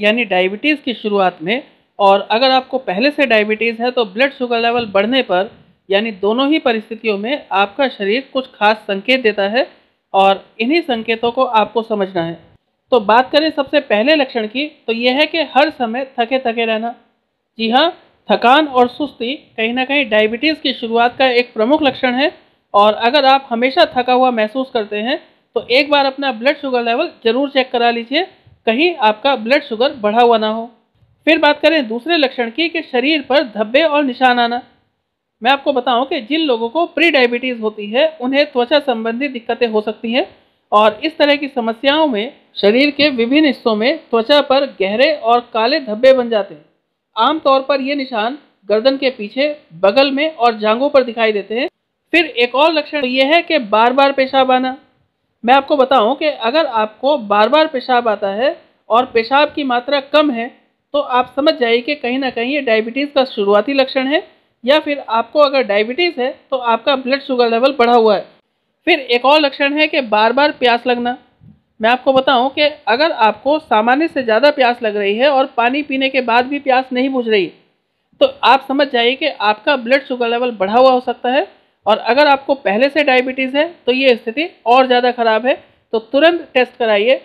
यानी डायबिटीज़ की शुरुआत में और अगर आपको पहले से डायबिटीज़ है तो ब्लड शुगर लेवल बढ़ने पर यानी दोनों ही परिस्थितियों में आपका शरीर कुछ खास संकेत देता है और इन्हीं संकेतों को आपको समझना है तो बात करें सबसे पहले लक्षण की तो यह है कि हर समय थके थके रहना जी हाँ थकान और सुस्ती कहीं ना कहीं डायबिटीज़ की शुरुआत का एक प्रमुख लक्षण है और अगर आप हमेशा थका हुआ महसूस करते हैं तो एक बार अपना ब्लड शुगर लेवल ज़रूर चेक करा लीजिए कहीं आपका ब्लड शुगर बढ़ा हुआ ना हो फिर बात करें दूसरे लक्षण की कि शरीर पर धब्बे और निशान आना मैं आपको बताऊं कि जिन लोगों को प्री डायबिटीज़ होती है उन्हें त्वचा संबंधी दिक्कतें हो सकती हैं और इस तरह की समस्याओं में शरीर के विभिन्न हिस्सों में त्वचा पर गहरे और काले धब्बे बन जाते हैं आमतौर पर ये निशान गर्दन के पीछे बगल में और जांघों पर दिखाई देते हैं फिर एक और लक्षण तो ये है कि बार बार पेशाब आना मैं आपको बताऊं कि अगर आपको बार बार पेशाब आता है और पेशाब की मात्रा कम है तो आप समझ जाइए कि कहीं ना कहीं ये डायबिटीज़ का शुरुआती लक्षण है या फिर आपको अगर डायबिटीज़ है तो आपका ब्लड शुगर लेवल बढ़ा हुआ है फिर एक और लक्षण है कि बार बार प्यास लगना मैं आपको बताऊं कि अगर आपको सामान्य से ज़्यादा प्यास लग रही है और पानी पीने के बाद भी प्यास नहीं बुझ रही तो आप समझ जाइए कि आपका ब्लड शुगर लेवल बढ़ा हुआ हो सकता है और अगर आपको पहले से डायबिटीज़ है तो ये स्थिति और ज़्यादा ख़राब है तो तुरंत टेस्ट कराइए